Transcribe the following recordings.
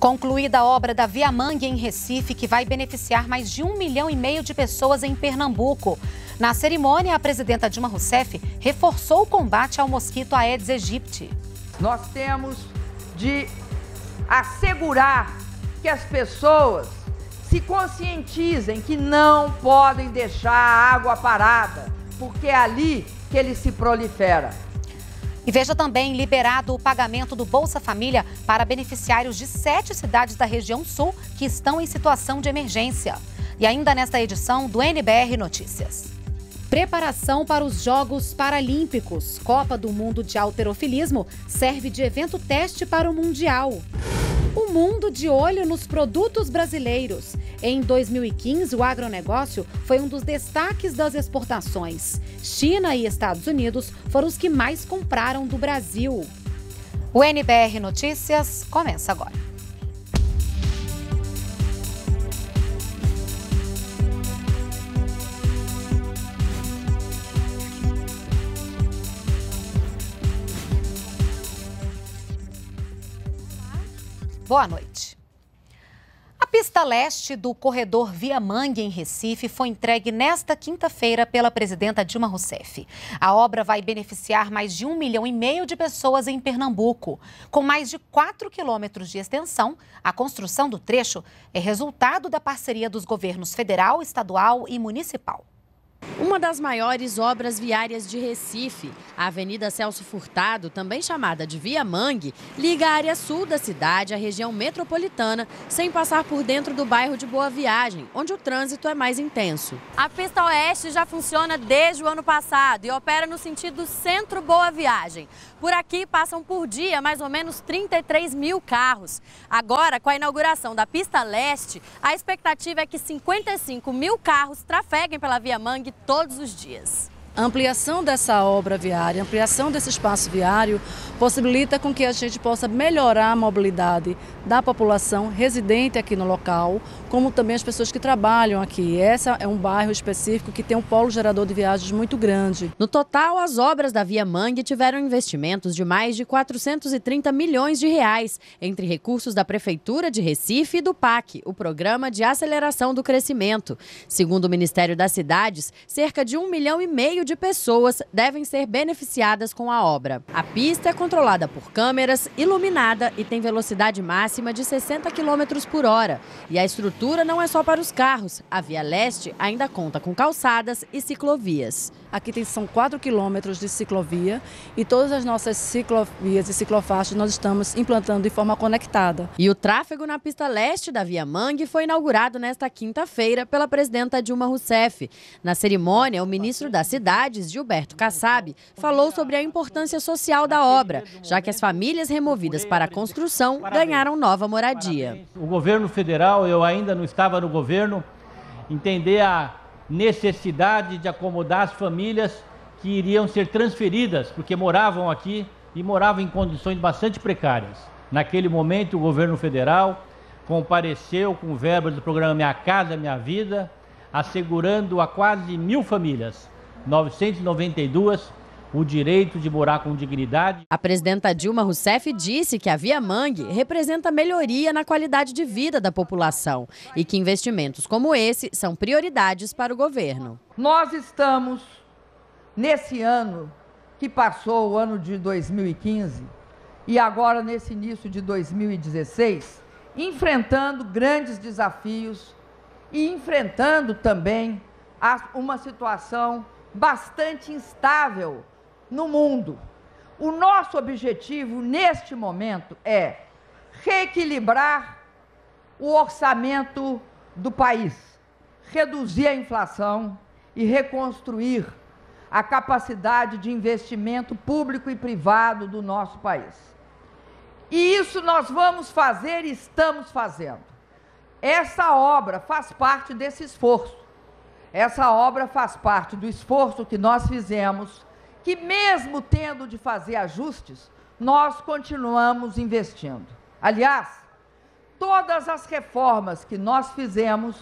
Concluída a obra da Via Mangue em Recife, que vai beneficiar mais de um milhão e meio de pessoas em Pernambuco. Na cerimônia, a presidenta Dilma Rousseff reforçou o combate ao mosquito Aedes aegypti. Nós temos de assegurar que as pessoas se conscientizem que não podem deixar a água parada, porque é ali que ele se prolifera. E veja também liberado o pagamento do Bolsa Família para beneficiários de sete cidades da região sul que estão em situação de emergência. E ainda nesta edição do NBR Notícias. Preparação para os Jogos Paralímpicos. Copa do Mundo de Alterofilismo serve de evento teste para o Mundial. O mundo de olho nos produtos brasileiros. Em 2015, o agronegócio foi um dos destaques das exportações. China e Estados Unidos foram os que mais compraram do Brasil. O NBR Notícias começa agora. Boa noite. A pista leste do corredor Via Mangue, em Recife, foi entregue nesta quinta-feira pela presidenta Dilma Rousseff. A obra vai beneficiar mais de um milhão e meio de pessoas em Pernambuco. Com mais de 4 quilômetros de extensão, a construção do trecho é resultado da parceria dos governos federal, estadual e municipal. Uma das maiores obras viárias de Recife, a Avenida Celso Furtado, também chamada de Via Mangue, liga a área sul da cidade à região metropolitana, sem passar por dentro do bairro de Boa Viagem, onde o trânsito é mais intenso. A pista oeste já funciona desde o ano passado e opera no sentido centro-Boa Viagem. Por aqui passam por dia mais ou menos 33 mil carros. Agora, com a inauguração da pista leste, a expectativa é que 55 mil carros trafeguem pela Via Mangue segue todos os dias. A ampliação dessa obra viária, ampliação desse espaço viário, possibilita com que a gente possa melhorar a mobilidade da população residente aqui no local, como também as pessoas que trabalham aqui. Essa é um bairro específico que tem um polo gerador de viagens muito grande. No total, as obras da Via Mangue tiveram investimentos de mais de 430 milhões de reais, entre recursos da Prefeitura de Recife e do PAC, o Programa de Aceleração do Crescimento. Segundo o Ministério das Cidades, cerca de um milhão e meio de pessoas devem ser beneficiadas com a obra. A pista é controlada por câmeras, iluminada e tem velocidade máxima de 60 km por hora. E a estrutura infraestrutura não é só para os carros. A Via Leste ainda conta com calçadas e ciclovias. Aqui tem, são 4 quilômetros de ciclovia e todas as nossas ciclovias e ciclofaixas nós estamos implantando de forma conectada. E o tráfego na pista leste da Via Mangue foi inaugurado nesta quinta-feira pela presidenta Dilma Rousseff. Na cerimônia, o ministro das Cidades, Gilberto Kassab, falou sobre a importância social da obra, já que as famílias removidas para a construção ganharam nova moradia. O governo federal, eu ainda não estava no governo, entender a necessidade de acomodar as famílias que iriam ser transferidas, porque moravam aqui e moravam em condições bastante precárias. Naquele momento, o governo federal compareceu com verbas do programa Minha Casa Minha Vida, assegurando a quase mil famílias, 992, o direito de morar com dignidade. A presidenta Dilma Rousseff disse que a Via Mangue representa melhoria na qualidade de vida da população e que investimentos como esse são prioridades para o governo. Nós estamos, nesse ano que passou, o ano de 2015, e agora nesse início de 2016, enfrentando grandes desafios e enfrentando também uma situação bastante instável no mundo. O nosso objetivo neste momento é reequilibrar o orçamento do país, reduzir a inflação e reconstruir a capacidade de investimento público e privado do nosso país. E isso nós vamos fazer e estamos fazendo. Essa obra faz parte desse esforço. Essa obra faz parte do esforço que nós fizemos que, mesmo tendo de fazer ajustes, nós continuamos investindo. Aliás, todas as reformas que nós fizemos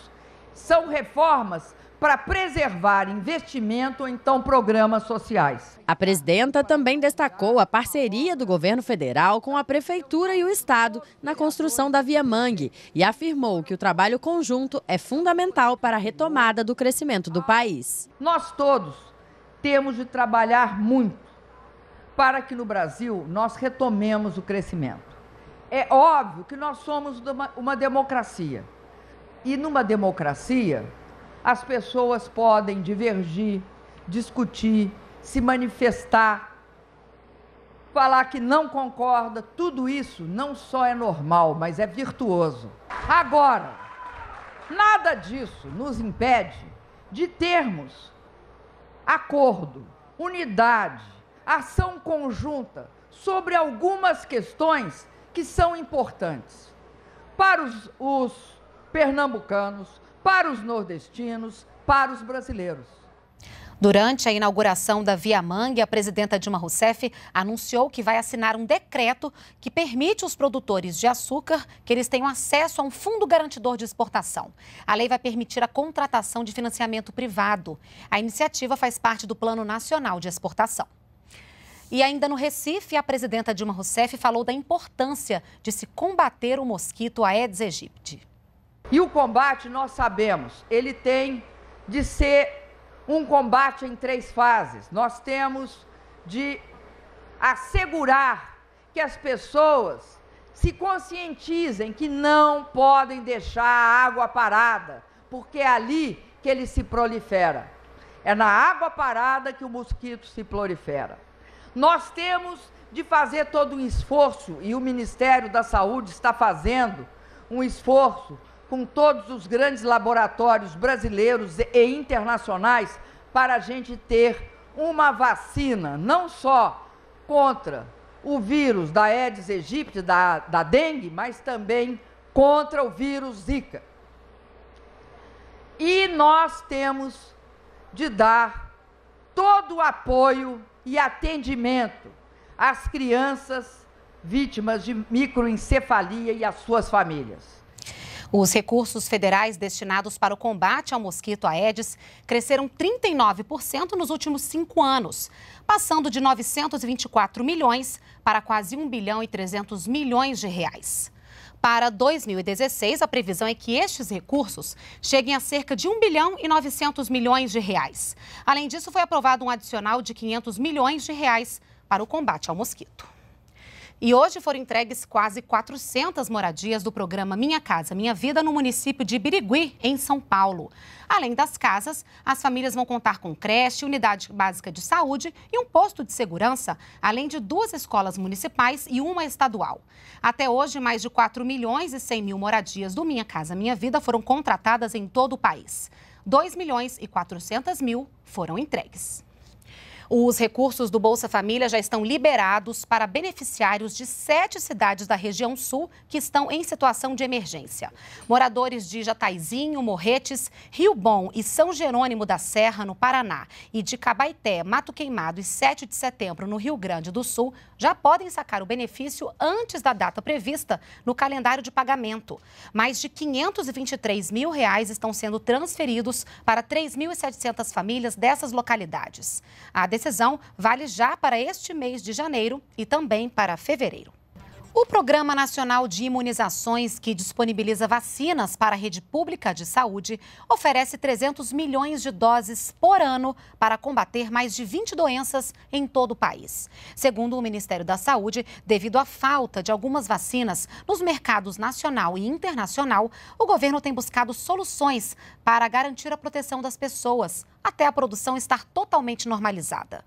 são reformas para preservar investimento ou então programas sociais. A presidenta também destacou a parceria do governo federal com a prefeitura e o estado na construção da Via Mangue e afirmou que o trabalho conjunto é fundamental para a retomada do crescimento do país. Nós todos temos de trabalhar muito para que no Brasil nós retomemos o crescimento. É óbvio que nós somos uma, democracia. E numa democracia, as pessoas podem divergir, discutir, se manifestar, falar que não concorda, tudo isso não só é normal, mas é virtuoso. Agora, nada disso nos impede de termos acordo, unidade, ação conjunta sobre algumas questões que são importantes para os, os pernambucanos, para os nordestinos, para os brasileiros. Durante a inauguração da Via Mangue, a presidenta Dilma Rousseff anunciou que vai assinar um decreto que permite aos produtores de açúcar que eles tenham acesso a um fundo garantidor de exportação. A lei vai permitir a contratação de financiamento privado. A iniciativa faz parte do Plano Nacional de Exportação. E ainda no Recife, a presidenta Dilma Rousseff falou da importância de se combater o mosquito Aedes aegypti. E o combate, nós sabemos, ele tem de ser um combate em três fases. Nós temos de assegurar que as pessoas se conscientizem que não podem deixar a água parada, porque é ali que ele se prolifera. É na água parada que o mosquito se prolifera. Nós temos de fazer todo um esforço, e o Ministério da Saúde está fazendo um esforço com todos os grandes laboratórios brasileiros e internacionais para a gente ter uma vacina, não só contra o vírus da Aedes aegypti, da, da dengue, mas também contra o vírus Zika. E nós temos de dar todo o apoio e atendimento às crianças vítimas de microencefalia e às suas famílias. Os recursos federais destinados para o combate ao mosquito Aedes cresceram 39% nos últimos cinco anos, passando de 924 milhões para quase 1 bilhão e 300 milhões de reais. Para 2016, a previsão é que estes recursos cheguem a cerca de 1 bilhão e 900 milhões de reais. Além disso, foi aprovado um adicional de 500 milhões de reais para o combate ao mosquito. E hoje foram entregues quase 400 moradias do programa Minha Casa Minha Vida no município de Birigui, em São Paulo. Além das casas, as famílias vão contar com creche, unidade básica de saúde e um posto de segurança, além de duas escolas municipais e uma estadual. Até hoje, mais de 4 milhões e 100 mil moradias do Minha Casa Minha Vida foram contratadas em todo o país. 2 milhões e 400 mil foram entregues. Os recursos do Bolsa Família já estão liberados para beneficiários de sete cidades da região sul que estão em situação de emergência. Moradores de Jataizinho, Morretes, Rio Bom e São Jerônimo da Serra, no Paraná, e de Cabaité, Mato Queimado e 7 de setembro, no Rio Grande do Sul, já podem sacar o benefício antes da data prevista no calendário de pagamento. Mais de 523 mil reais estão sendo transferidos para 3.700 famílias dessas localidades. A decisão vale já para este mês de janeiro e também para fevereiro. O Programa Nacional de Imunizações, que disponibiliza vacinas para a rede pública de saúde, oferece 300 milhões de doses por ano para combater mais de 20 doenças em todo o país. Segundo o Ministério da Saúde, devido à falta de algumas vacinas nos mercados nacional e internacional, o governo tem buscado soluções para garantir a proteção das pessoas até a produção estar totalmente normalizada.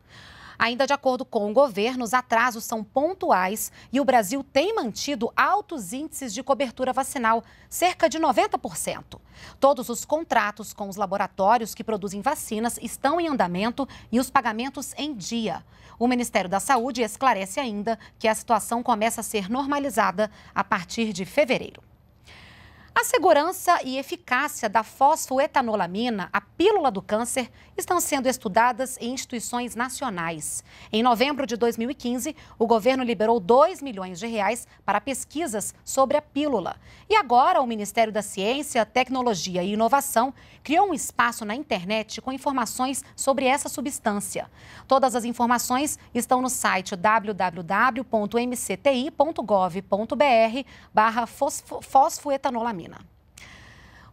Ainda de acordo com o governo, os atrasos são pontuais e o Brasil tem mantido altos índices de cobertura vacinal, cerca de 90%. Todos os contratos com os laboratórios que produzem vacinas estão em andamento e os pagamentos em dia. O Ministério da Saúde esclarece ainda que a situação começa a ser normalizada a partir de fevereiro. A segurança e eficácia da fosfoetanolamina, a pílula do câncer, estão sendo estudadas em instituições nacionais. Em novembro de 2015, o governo liberou 2 milhões de reais para pesquisas sobre a pílula. E agora, o Ministério da Ciência, Tecnologia e Inovação criou um espaço na internet com informações sobre essa substância. Todas as informações estão no site www.mcti.gov.br barra fosfoetanolamina.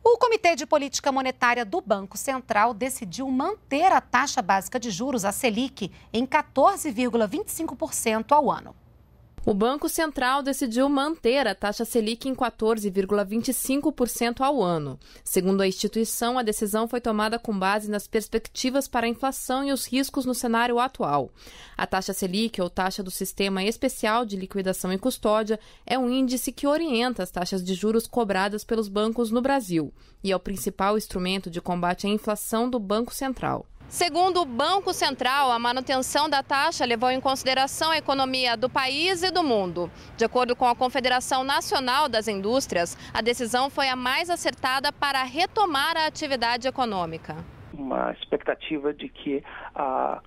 O Comitê de Política Monetária do Banco Central decidiu manter a taxa básica de juros, a Selic, em 14,25% ao ano. O Banco Central decidiu manter a taxa Selic em 14,25% ao ano. Segundo a instituição, a decisão foi tomada com base nas perspectivas para a inflação e os riscos no cenário atual. A taxa Selic, ou taxa do Sistema Especial de Liquidação e Custódia, é um índice que orienta as taxas de juros cobradas pelos bancos no Brasil e é o principal instrumento de combate à inflação do Banco Central. Segundo o Banco Central, a manutenção da taxa levou em consideração a economia do país e do mundo. De acordo com a Confederação Nacional das Indústrias, a decisão foi a mais acertada para retomar a atividade econômica. Uma expectativa de que a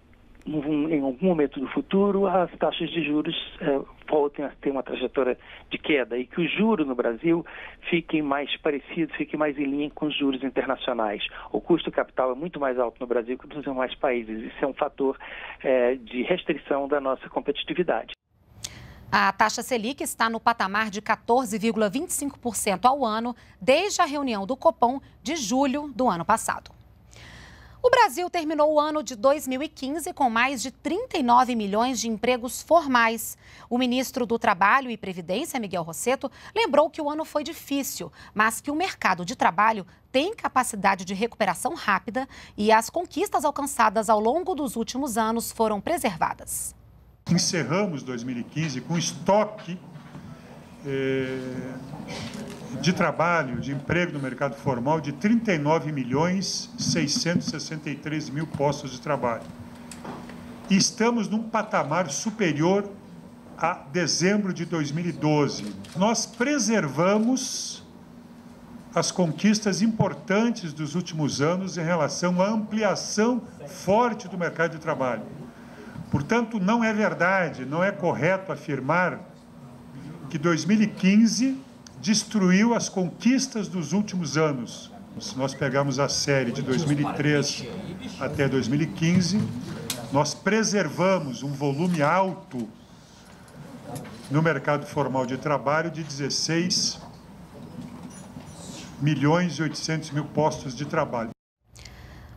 em algum momento do futuro, as taxas de juros eh, voltem a ter uma trajetória de queda e que os juros no Brasil fiquem mais parecidos, fiquem mais em linha com os juros internacionais. O custo capital é muito mais alto no Brasil que nos demais países. Isso é um fator eh, de restrição da nossa competitividade. A taxa Selic está no patamar de 14,25% ao ano desde a reunião do Copom de julho do ano passado. O Brasil terminou o ano de 2015 com mais de 39 milhões de empregos formais. O ministro do Trabalho e Previdência, Miguel Rosseto, lembrou que o ano foi difícil, mas que o mercado de trabalho tem capacidade de recuperação rápida e as conquistas alcançadas ao longo dos últimos anos foram preservadas. Encerramos 2015 com estoque eh, de trabalho, de emprego no mercado formal de 39 milhões 663 mil postos de trabalho. E estamos num patamar superior a dezembro de 2012. Nós preservamos as conquistas importantes dos últimos anos em relação à ampliação forte do mercado de trabalho. Portanto, não é verdade, não é correto afirmar que 2015 destruiu as conquistas dos últimos anos. Se nós pegamos a série de 2003 até 2015, nós preservamos um volume alto no mercado formal de trabalho de 16 milhões e 800 mil postos de trabalho.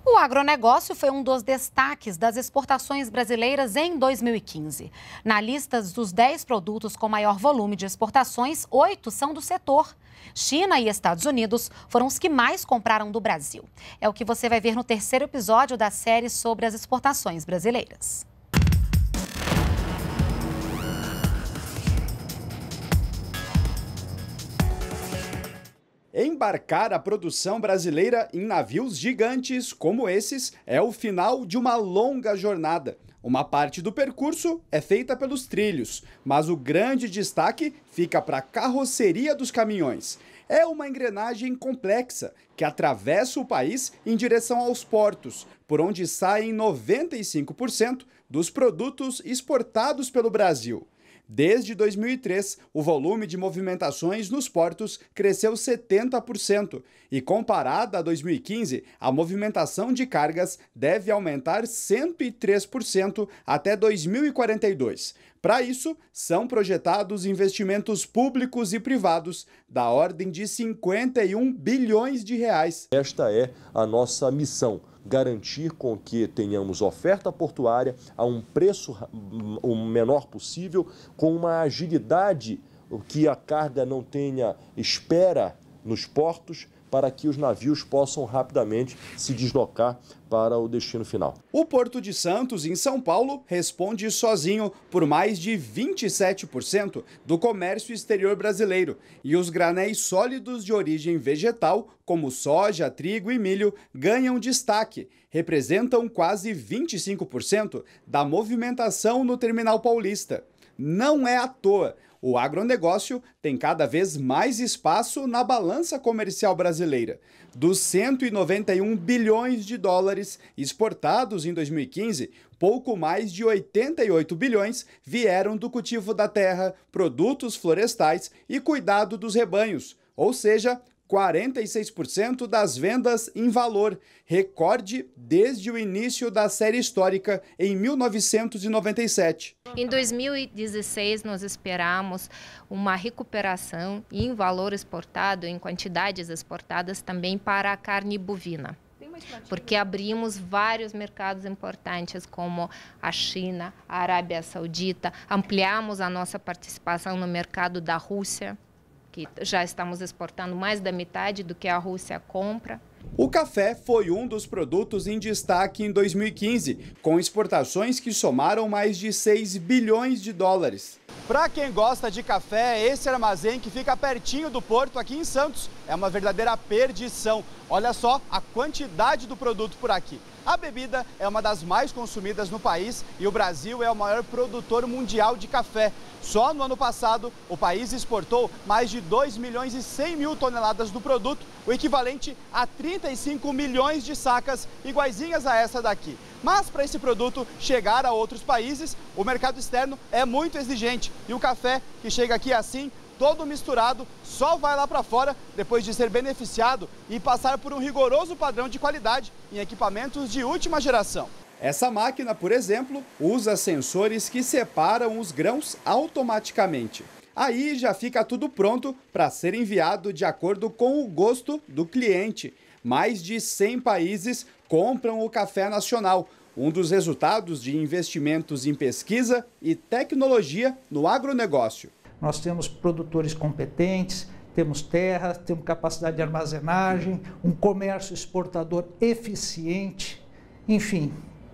O agronegócio foi um dos destaques das exportações brasileiras em 2015. Na lista dos 10 produtos com maior volume de exportações, oito são do setor. China e Estados Unidos foram os que mais compraram do Brasil. É o que você vai ver no terceiro episódio da série sobre as exportações brasileiras. Embarcar a produção brasileira em navios gigantes como esses é o final de uma longa jornada. Uma parte do percurso é feita pelos trilhos, mas o grande destaque fica para a carroceria dos caminhões. É uma engrenagem complexa que atravessa o país em direção aos portos, por onde saem 95% dos produtos exportados pelo Brasil. Desde 2003, o volume de movimentações nos portos cresceu 70% e, comparada a 2015, a movimentação de cargas deve aumentar 103% até 2042. Para isso, são projetados investimentos públicos e privados da ordem de 51 bilhões de reais. Esta é a nossa missão garantir com que tenhamos oferta portuária a um preço hum, o menor possível, com uma agilidade que a carga não tenha espera nos portos para que os navios possam rapidamente se deslocar para o destino final. O Porto de Santos, em São Paulo, responde sozinho por mais de 27% do comércio exterior brasileiro. E os granéis sólidos de origem vegetal, como soja, trigo e milho, ganham destaque. Representam quase 25% da movimentação no terminal paulista. Não é à toa o agronegócio tem cada vez mais espaço na balança comercial brasileira. Dos 191 bilhões de dólares exportados em 2015, pouco mais de 88 bilhões vieram do cultivo da terra, produtos florestais e cuidado dos rebanhos, ou seja, 46% das vendas em valor, recorde desde o início da série histórica em 1997. Em 2016, nós esperamos uma recuperação em valor exportado, em quantidades exportadas também para a carne bovina porque abrimos vários mercados importantes como a China, a Arábia Saudita, ampliamos a nossa participação no mercado da Rússia que já estamos exportando mais da metade do que a Rússia compra. O café foi um dos produtos em destaque em 2015, com exportações que somaram mais de 6 bilhões de dólares. Para quem gosta de café, esse armazém que fica pertinho do porto aqui em Santos é uma verdadeira perdição. Olha só a quantidade do produto por aqui. A bebida é uma das mais consumidas no país e o Brasil é o maior produtor mundial de café. Só no ano passado, o país exportou mais de 2 milhões e 100 mil toneladas do produto, o equivalente a 35 milhões de sacas iguaizinhas a essa daqui. Mas para esse produto chegar a outros países, o mercado externo é muito exigente e o café que chega aqui assim todo misturado, só vai lá para fora depois de ser beneficiado e passar por um rigoroso padrão de qualidade em equipamentos de última geração. Essa máquina, por exemplo, usa sensores que separam os grãos automaticamente. Aí já fica tudo pronto para ser enviado de acordo com o gosto do cliente. Mais de 100 países compram o café nacional, um dos resultados de investimentos em pesquisa e tecnologia no agronegócio. Nós temos produtores competentes, temos terra, temos capacidade de armazenagem, um comércio exportador eficiente, enfim.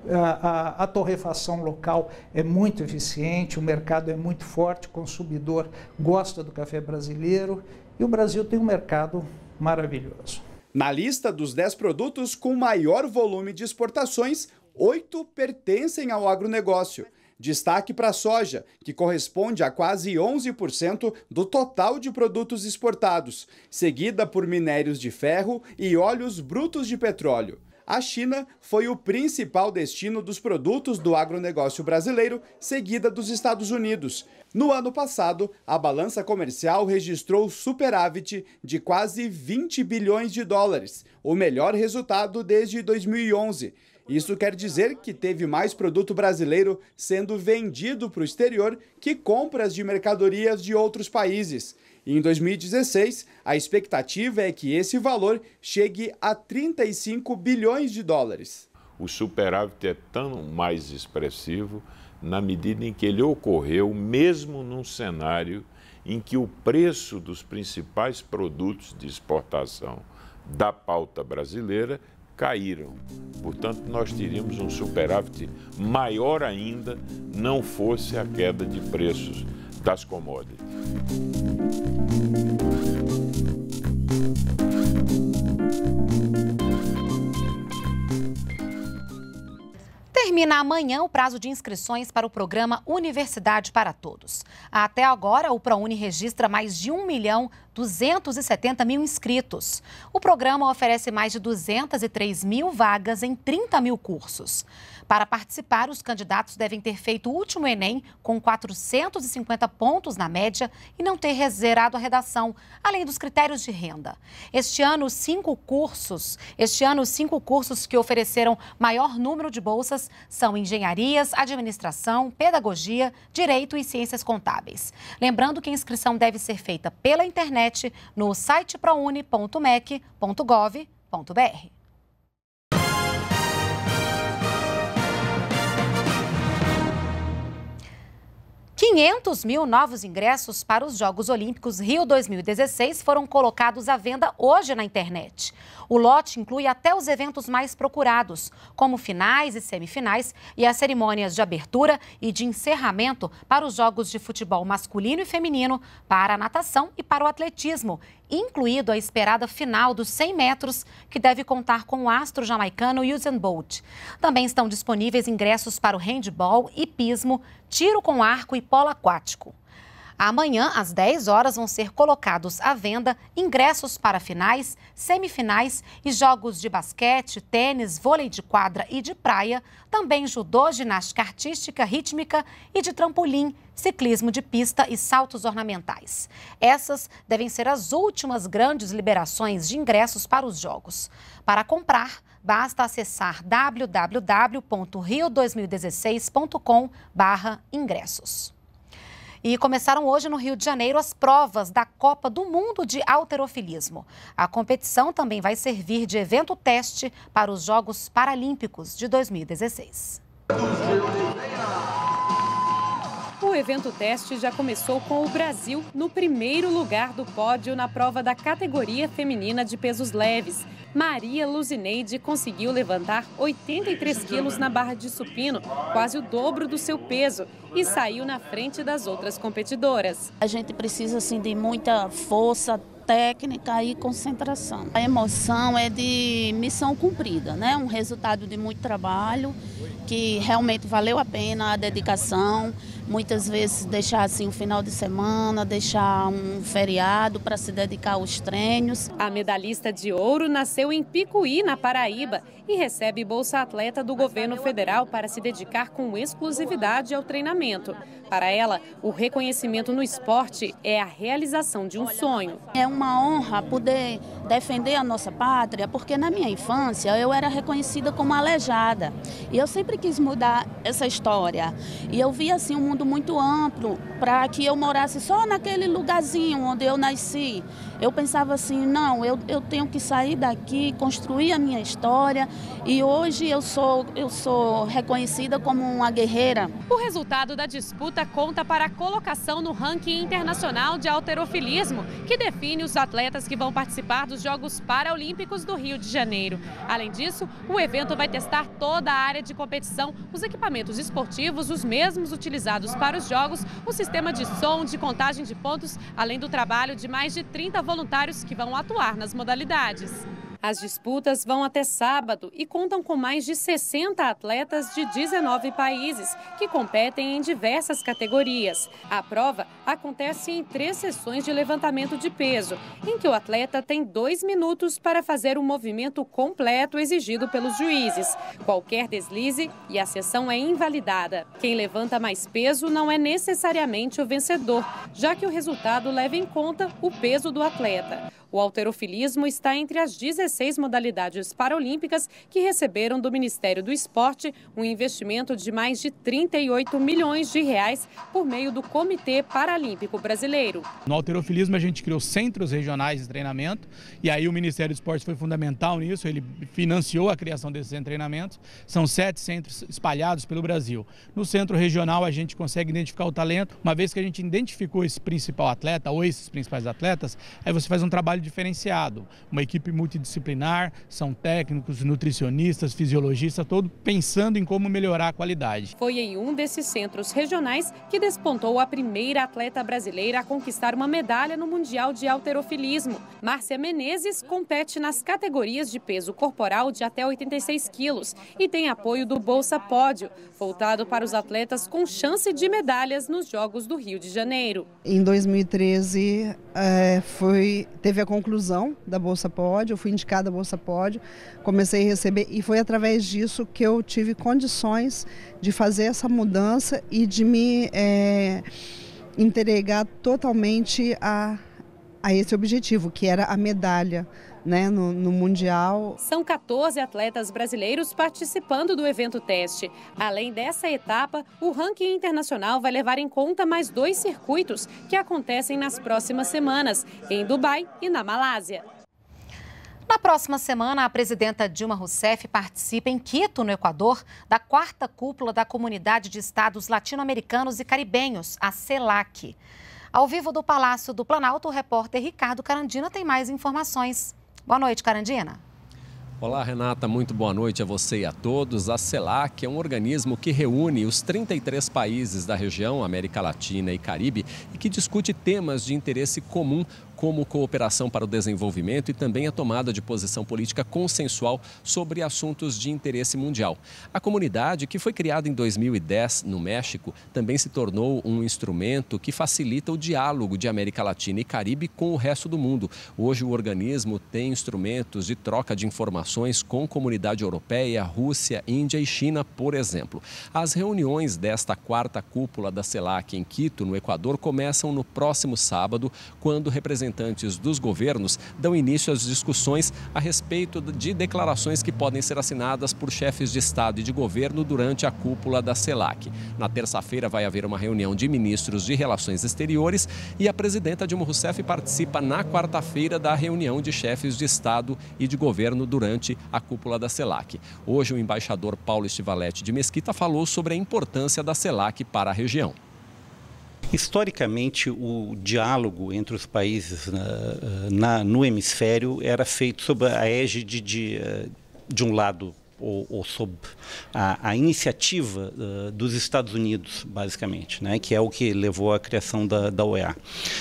A, a, a, torrefação local é muito eficiente, o mercado é muito forte, o consumidor gosta do café brasileiro e o Brasil tem um mercado maravilhoso. Na lista dos 10 produtos com maior volume de exportações, oito pertencem ao agronegócio. Destaque para a soja, que corresponde a quase 11% do total de produtos exportados, seguida por minérios de ferro e óleos brutos de petróleo a China foi o principal destino dos produtos do agronegócio brasileiro, seguida dos Estados Unidos. No ano passado, a balança comercial registrou superávit de quase 20 bilhões de dólares, o melhor resultado desde 2011. Isso quer dizer que teve mais produto brasileiro sendo vendido para o exterior que compras de mercadorias de outros países em 2016, a expectativa é que esse valor chegue a 35 bilhões de dólares. O superávit é tão mais expressivo na medida em que ele ocorreu mesmo num cenário em que o preço dos principais produtos de exportação da pauta brasileira caíram. Portanto, nós teríamos um superávit maior ainda não fosse a queda de preços das commodities. Termina amanhã o prazo de inscrições para o programa Universidade para Todos. Até agora, o ProUni registra mais de 1 milhão 270 mil inscritos. O programa oferece mais de 203 mil vagas em 30 mil cursos. Para participar, os candidatos devem ter feito o último Enem com 450 pontos na média e não ter zerado a redação, além dos critérios de renda. Este ano, cinco cursos, este ano, cinco cursos que ofereceram maior número de bolsas são engenharias, administração, pedagogia, direito e ciências contábeis. Lembrando que a inscrição deve ser feita pela internet no site prouni.mec.gov.br. 500 mil novos ingressos para os Jogos Olímpicos Rio 2016 foram colocados à venda hoje na internet. O lote inclui até os eventos mais procurados, como finais e semifinais e as cerimônias de abertura e de encerramento para os jogos de futebol masculino e feminino, para a natação e para o atletismo, incluído a esperada final dos 100 metros, que deve contar com o astro jamaicano Usain Bolt. Também estão disponíveis ingressos para o handball, hipismo, tiro com arco e polo aquático. Amanhã, às 10 horas, vão ser colocados à venda ingressos para finais, semifinais e jogos de basquete, tênis, vôlei de quadra e de praia, também judô, ginástica artística, rítmica e de trampolim, ciclismo de pista e saltos ornamentais. Essas devem ser as últimas grandes liberações de ingressos para os jogos. Para comprar, basta acessar www.rio2016.com/ingressos. E começaram hoje no Rio de Janeiro as provas da Copa do Mundo de Alterofilismo. A competição também vai servir de evento teste para os Jogos Paralímpicos de 2016 o evento teste já começou com o Brasil no primeiro lugar do pódio na prova da categoria feminina de pesos leves. Maria Luzineide conseguiu levantar 83 quilos na barra de supino, quase o dobro do seu peso, e saiu na frente das outras competidoras. A gente precisa assim, de muita força, técnica e concentração. A emoção é de missão cumprida, né? Um resultado de muito trabalho que realmente valeu a pena a dedicação, muitas vezes deixar assim um final de semana, deixar um feriado para se dedicar aos treinos. A medalhista de ouro nasceu em Picuí, na Paraíba, e recebe bolsa atleta do governo federal para se dedicar com exclusividade ao treinamento. Para ela, o reconhecimento no esporte é a realização de um sonho. É uma honra poder defender a nossa pátria, porque na minha infância eu era reconhecida como aleijada. E eu sempre quis mudar essa história. E eu vi assim um mundo mundo muito amplo para que eu morasse só naquele lugarzinho onde eu nasci. Eu pensava assim, não, eu, eu tenho que sair daqui, construir a minha história e hoje eu sou, eu sou reconhecida como uma guerreira. O resultado da disputa conta para a colocação no ranking internacional de alterofilismo, que define os atletas que vão participar dos Jogos Paralímpicos do Rio de Janeiro. Além disso, o evento vai testar toda a área de competição, os equipamentos esportivos, os mesmos utilizados para os jogos, o sistema de som, de contagem de pontos, além do trabalho de mais de 30 voluntários que vão atuar nas modalidades. As disputas vão até sábado e contam com mais de 60 atletas de 19 países que competem em diversas categorias. A prova acontece em três sessões de levantamento de peso, em que o atleta tem dois minutos para fazer o um movimento completo exigido pelos juízes. Qualquer deslize e a sessão é invalidada. Quem levanta mais peso não é necessariamente o vencedor, já que o resultado leva em conta o peso do atleta. O alterofilismo está entre as 16 modalidades paralímpicas que receberam do Ministério do Esporte um investimento de mais de 38 milhões de reais por meio do Comitê Paralímpico Brasileiro. No alterofilismo, a gente criou centros regionais de treinamento e aí o Ministério do Esporte foi fundamental nisso, ele financiou a criação desses treinamentos. São sete centros espalhados pelo Brasil. No centro regional, a gente consegue identificar o talento, uma vez que a gente identificou esse principal atleta ou esses principais atletas, aí você faz um trabalho trabalho diferenciado. Uma equipe multidisciplinar, são técnicos, nutricionistas, fisiologistas, todo pensando em como melhorar a qualidade. Foi em um desses centros regionais que despontou a primeira atleta brasileira a conquistar uma medalha no Mundial de Alterofilismo. Márcia Menezes compete nas categorias de peso corporal de até 86 quilos e tem apoio do Bolsa Pódio, voltado para os atletas com chance de medalhas nos Jogos do Rio de Janeiro. Em 2013 é, eh, foi, teve a conclusão da Bolsa Pódio, eu fui indicada à Bolsa Pódio, comecei a receber e foi através disso que eu tive condições de fazer essa mudança e de me é, entregar totalmente a, a esse objetivo, que era a medalha né, no, no, Mundial. São 14 atletas brasileiros participando do evento teste. Além dessa etapa, o ranking internacional vai levar em conta mais dois circuitos que acontecem nas próximas semanas, em Dubai e na Malásia. Na próxima semana, a presidenta Dilma Rousseff participa em Quito, no Equador, da quarta cúpula da Comunidade de Estados Latino-Americanos e Caribenhos, a CELAC. Ao vivo do Palácio do Planalto, o repórter Ricardo Carandina tem mais informações. Boa noite, Carandina. Olá, Renata, muito boa noite a você e a todos. A CELAC é um organismo que reúne os 33 países da região América Latina e Caribe e que discute temas de interesse comum como cooperação para o desenvolvimento e também a tomada de posição política consensual sobre assuntos de interesse mundial. A comunidade, que foi criada em 2010 no México, também se tornou um instrumento que facilita o diálogo de América Latina e Caribe com o resto do mundo. Hoje, o organismo tem instrumentos de troca de informações com comunidade europeia, Rússia, Índia e China, por exemplo. As reuniões desta quarta cúpula da CELAC em Quito, no Equador, começam no próximo sábado, quando representantes representantes dos governos dão início às discussões a respeito de declarações que podem ser assinadas por chefes de Estado e de governo durante a cúpula da CELAC. Na terça-feira vai haver uma reunião de ministros de Relações Exteriores e a presidenta Dilma Rousseff participa na quarta-feira da reunião de chefes de Estado e de governo durante a cúpula da CELAC. Hoje, o embaixador Paulo Estivalete de Mesquita falou sobre a importância da CELAC para a região. Historicamente, o diálogo entre os países na, né, na, no hemisfério era feito sob a égide de, eh, de um lado ou, ou sob a, a iniciativa uh, dos Estados Unidos, basicamente, né, que é o que levou à criação da, da OEA.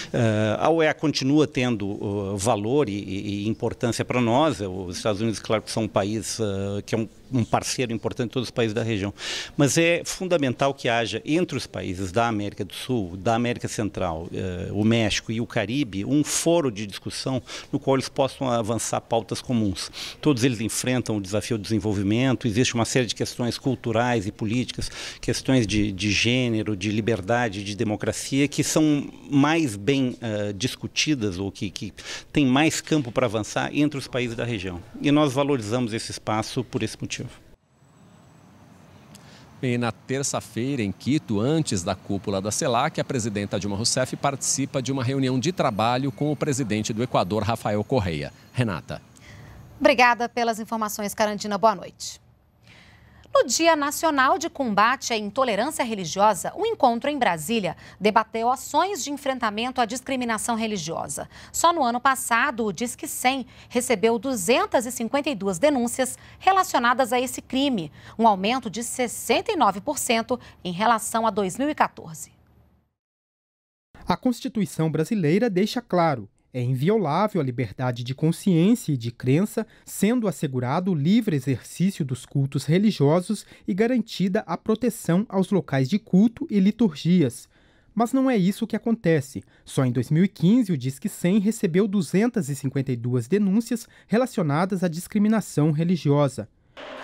Uh, a OEA eh, continua tendo uh, valor e, e importância para nós. Os Estados Unidos, claro, que são um país que é um um parceiro importante de todos os países da região. Mas é fundamental que haja entre os países da América do Sul, da América Central, eh, o México e o Caribe, um foro de discussão no qual eles possam avançar pautas comuns. Todos eles enfrentam o desafio do desenvolvimento, existe uma série de questões culturais e políticas, questões de, de gênero, de liberdade, de democracia, que são mais bem eh, discutidas ou que, que têm mais campo para avançar entre os países da região. E nós valorizamos esse espaço por esse motivo. E na terça-feira, em Quito, antes da cúpula da CELAC, a presidenta Dilma Rousseff participa de uma reunião de trabalho com o presidente do Equador, Rafael Correia. Renata. Obrigada pelas informações, Carandina. Boa noite. No Dia Nacional de Combate à Intolerância Religiosa, o um encontro em Brasília debateu ações de enfrentamento à discriminação religiosa. Só no ano passado, o Disque 100 recebeu 252 denúncias relacionadas a esse crime, um aumento de 69% em relação a 2014. A Constituição brasileira deixa claro é inviolável a liberdade de consciência e de crença, sendo assegurado o livre exercício dos cultos religiosos e garantida a proteção aos locais de culto e liturgias. Mas não é isso que acontece. Só em 2015, o Disque 100 recebeu 252 denúncias relacionadas à discriminação religiosa.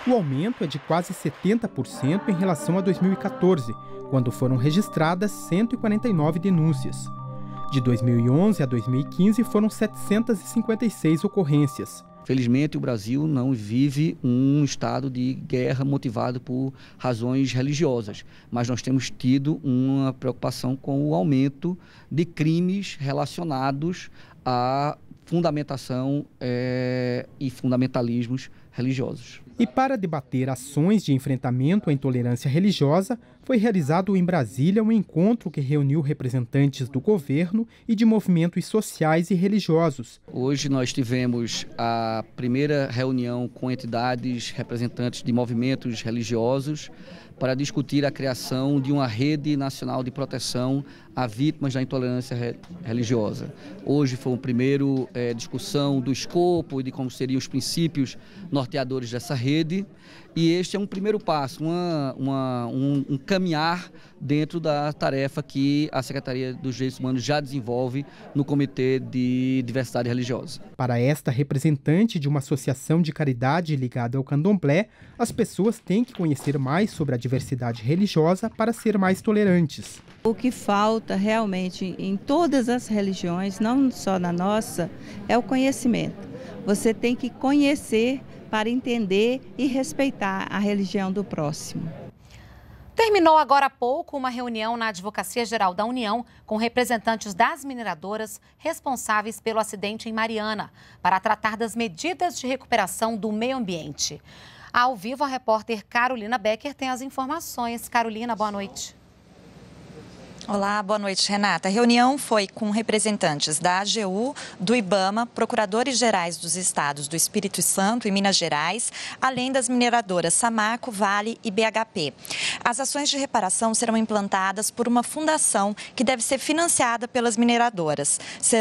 O aumento é de quase 70% em relação a 2014, quando foram registradas 149 denúncias. De 2011 a 2015 foram 756 ocorrências. Felizmente, o Brasil não vive um estado de guerra motivado por razões religiosas, mas nós temos tido uma preocupação com o aumento de crimes relacionados à fundamentação é, e fundamentalismos religiosos. E para debater ações de enfrentamento à intolerância religiosa, foi realizado em Brasília um encontro que reuniu representantes do governo e de movimentos sociais e religiosos. Hoje nós tivemos a primeira reunião com entidades representantes de movimentos religiosos para discutir a criação de uma rede nacional de proteção a vítimas da intolerância religiosa. Hoje foi o primeiro é, discussão do escopo e de como seriam os princípios norteadores dessa rede. E este é um primeiro passo, uma, uma, um, um, caminhar dentro da tarefa que a Secretaria dos Direitos Humanos já desenvolve no Comitê de Diversidade Religiosa. Para esta representante de uma associação de caridade ligada ao candomblé, as pessoas têm que conhecer mais sobre a diversidade religiosa para ser mais tolerantes. O que falta realmente em todas as religiões, não só na nossa, é o conhecimento. Você tem que conhecer para entender e respeitar a religião do próximo. Terminou agora há pouco uma reunião na Advocacia Geral da União com representantes das mineradoras responsáveis pelo acidente em Mariana, para tratar das medidas de recuperação do meio ambiente. Ao vivo, a repórter Carolina Becker tem as informações. Carolina, boa noite. Olá, boa noite, Renata. A reunião foi com representantes da AGU, do IBAMA, procuradores gerais dos estados do Espírito Santo e Minas Gerais, além das mineradoras Samaco, Vale e BHP. As ações de reparação serão implantadas por uma fundação que deve ser financiada pelas mineradoras.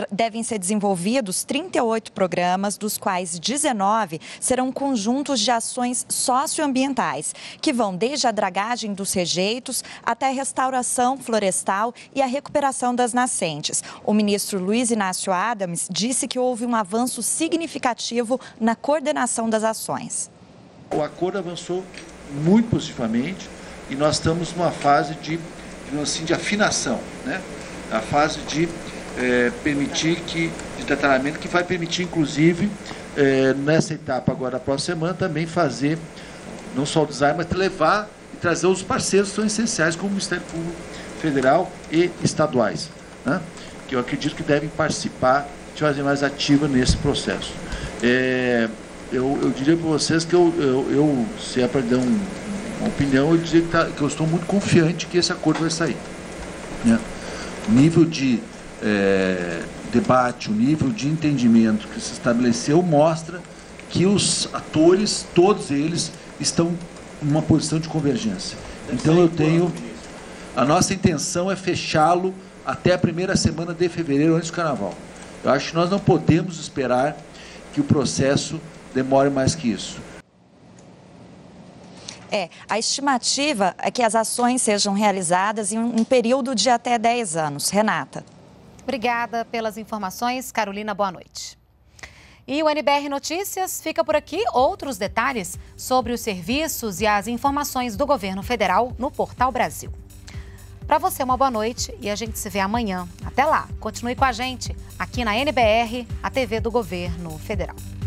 Devem ser desenvolvidos 38 programas, dos quais 19 serão conjuntos de ações socioambientais, que vão desde a dragagem dos rejeitos até a restauração florestal e a recuperação das nascentes. O ministro Luiz Inácio Adams disse que houve um avanço significativo na coordenação das ações. O acordo avançou muito positivamente e nós estamos numa fase de, assim, de afinação, né? a fase de é, permitir que, de detalhamento, que vai permitir, inclusive, é, nessa etapa agora, da próxima semana, também fazer, não só o design, mas levar e trazer os parceiros que são essenciais, como o Ministério Público federal e estaduais, né? que eu acredito que devem participar de fazer mais ativa nesse processo. É, eu, eu, diria para vocês que eu, eu, eu se é para dar um, uma opinião, eu diria que, tá, que, eu estou muito confiante que esse acordo vai sair. Né? O nível de é, debate, o nível de entendimento que se estabeleceu mostra que os atores, todos eles, estão numa posição de convergência. Então eu tenho a nossa intenção é fechá-lo até a primeira semana de fevereiro, antes do carnaval. Eu acho que nós não podemos esperar que o processo demore mais que isso. É, a estimativa é que as ações sejam realizadas em um período de até 10 anos. Renata. Obrigada pelas informações. Carolina, boa noite. E o NBR Notícias fica por aqui. Outros detalhes sobre os serviços e as informações do governo federal no Portal Brasil. Para você, uma boa noite e a gente se vê amanhã. Até lá, continue com a gente aqui na NBR, a TV do Governo Federal.